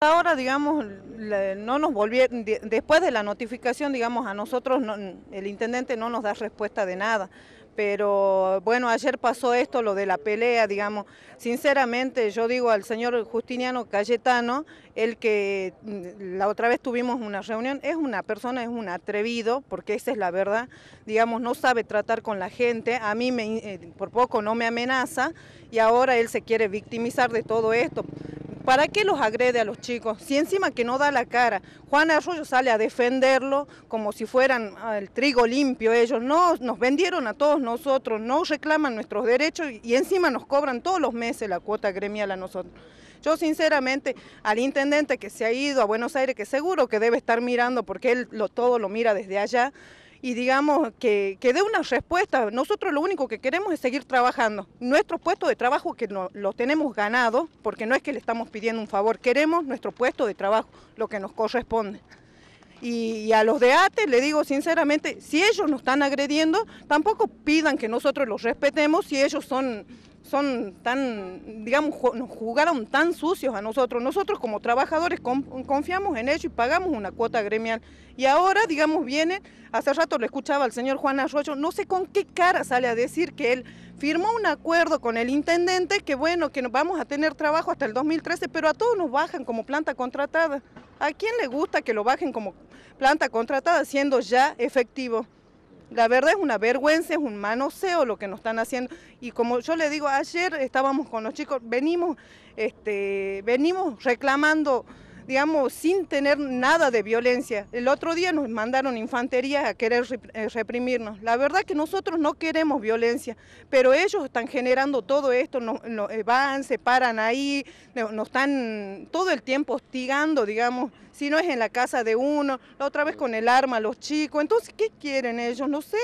Ahora, digamos, no nos volvieron, después de la notificación, digamos, a nosotros el intendente no nos da respuesta de nada. Pero bueno, ayer pasó esto, lo de la pelea, digamos. Sinceramente, yo digo al señor Justiniano Cayetano, el que mm, la otra vez tuvimos una reunión, es una persona, es un atrevido, porque esa es la verdad, digamos, no sabe tratar con la gente. A mí eh, por poco no me amenaza y ahora él se quiere victimizar de todo esto. ¿Para qué los agrede a los chicos? Si encima que no da la cara, Juan Arroyo sale a defenderlo como si fueran ah, el trigo limpio ellos. No, nos vendieron a todos nosotros, no reclaman nuestros derechos y encima nos cobran todos los meses la cuota gremial a nosotros. Yo sinceramente al intendente que se ha ido a Buenos Aires, que seguro que debe estar mirando porque él todo lo mira desde allá, y digamos que, que dé una respuesta. Nosotros lo único que queremos es seguir trabajando. Nuestro puesto de trabajo que no, lo tenemos ganado, porque no es que le estamos pidiendo un favor, queremos nuestro puesto de trabajo, lo que nos corresponde. Y, y, a los de ATE le digo sinceramente, si ellos nos están agrediendo, tampoco pidan que nosotros los respetemos si ellos son son tan, digamos, nos jugaron tan sucios a nosotros. Nosotros como trabajadores confiamos en ellos y pagamos una cuota gremial. Y ahora, digamos, viene, hace rato lo escuchaba al señor Juan Arroyo, no sé con qué cara sale a decir que él firmó un acuerdo con el intendente que bueno, que vamos a tener trabajo hasta el 2013, pero a todos nos bajan como planta contratada. ¿A quién le gusta que lo bajen como planta contratada siendo ya efectivo? La verdad es una vergüenza, es un manoseo lo que nos están haciendo. Y como yo le digo, ayer estábamos con los chicos, venimos, este, venimos reclamando digamos, sin tener nada de violencia. El otro día nos mandaron infantería a querer eh, reprimirnos. La verdad que nosotros no queremos violencia, pero ellos están generando todo esto, nos, eh, van, se paran ahí, nos están todo el tiempo hostigando, digamos, si no es en la casa de uno, la otra vez con el arma, los chicos. Entonces, ¿qué quieren ellos? No sé.